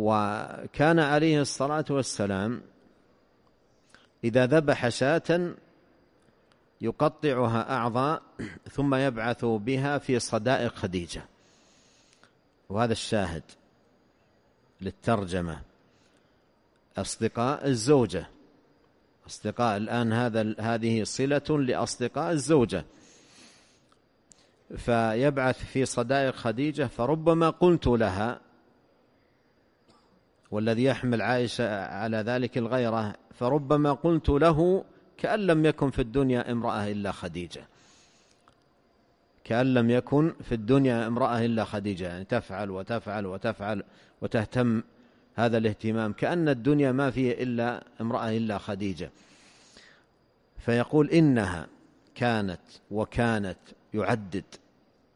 وكان عليه الصلاة والسلام إذا ذبح شاة يقطعها أعضاء ثم يبعث بها في صدائق خديجة وهذا الشاهد للترجمة أصدقاء الزوجة أصدقاء الآن هذا هذه صلة لأصدقاء الزوجة فيبعث في صدائق خديجة فربما قلت لها والذي يحمل عائشة على ذلك الغيرة فربما قلت له كأن لم يكن في الدنيا امرأة إلا خديجة كأن لم يكن في الدنيا امرأة إلا خديجة يعني تفعل وتفعل وتفعل وتهتم هذا الاهتمام كأن الدنيا ما فيه إلا امرأة إلا خديجة فيقول إنها كانت وكانت يعدد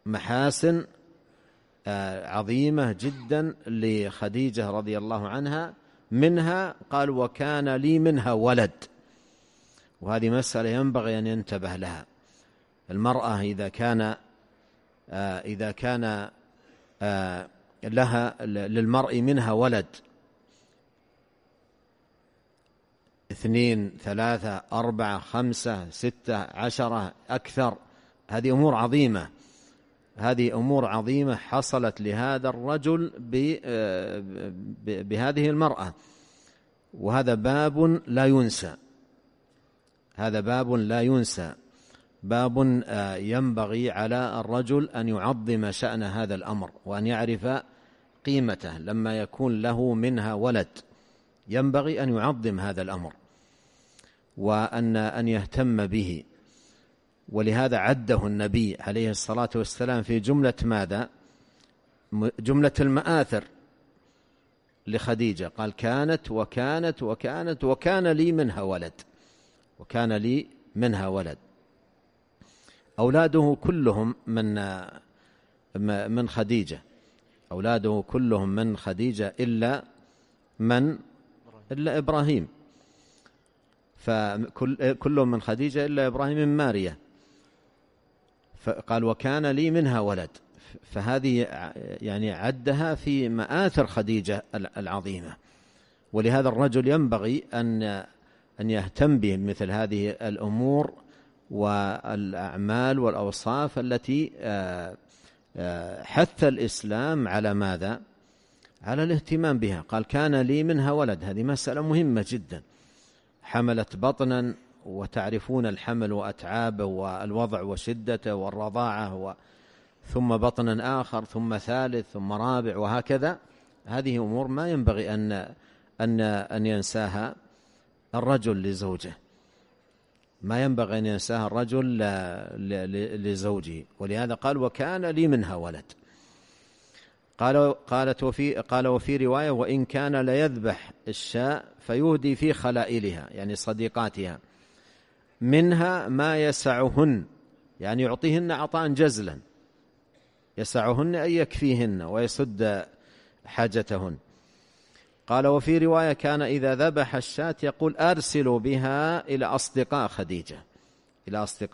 محاسن آه، عظيمة جدا لخديجة رضي الله عنها منها قال وكان لي منها ولد وهذه مسألة ينبغي أن ينتبه لها المرأة إذا كان آه، إذا كان آه، لها للمرء منها ولد اثنين ثلاثة أربعة خمسة ستة عشرة أكثر هذه أمور عظيمة هذه أمور عظيمة حصلت لهذا الرجل آه، بهذه المرأة وهذا باب لا ينسى هذا باب لا ينسى باب آه، ينبغي على الرجل أن يعظم شأن هذا الأمر وأن يعرف قيمته لما يكون له منها ولد ينبغي أن يعظم هذا الأمر وأن أن يهتم به ولهذا عده النبي عليه الصلاة والسلام في جملة ماذا جملة المآثر لخديجة قال كانت وكانت وكانت وكان لي منها ولد وكان لي منها ولد أولاده كلهم من من خديجة أولاده كلهم من خديجة إلا من إلا إبراهيم فكلهم من خديجة إلا إبراهيم من مارية فقال وكان لي منها ولد فهذه يعني عدها في مآثر خديجة العظيمة ولهذا الرجل ينبغي أن أن يهتم بمثل هذه الأمور والأعمال والأوصاف التي آه، آه، حث الإسلام على ماذا؟ على الاهتمام بها قال كان لي منها ولد هذه مسألة مهمة جدا حملت بطنا وتعرفون الحمل وأتعابه والوضع وشدته والرضاعة و ثم بطنا آخر ثم ثالث ثم رابع وهكذا هذه أمور ما ينبغي أن أن أن ينساها الرجل لزوجه ما ينبغي أن ينساها الرجل لزوجه ولهذا قال وكان لي منها ولد قال قالت وفي قال وفي رواية وإن كان ليذبح الشاء فيهدي في خلائلها يعني صديقاتها منها ما يسعهن يعني يعطيهن عطاء جزلا يسعهن أن يكفيهن ويسد حاجتهن قال وفي رواية كان إذا ذبح الشاة يقول أرسلوا بها إلى أصدقاء خديجة إلى أصدقاء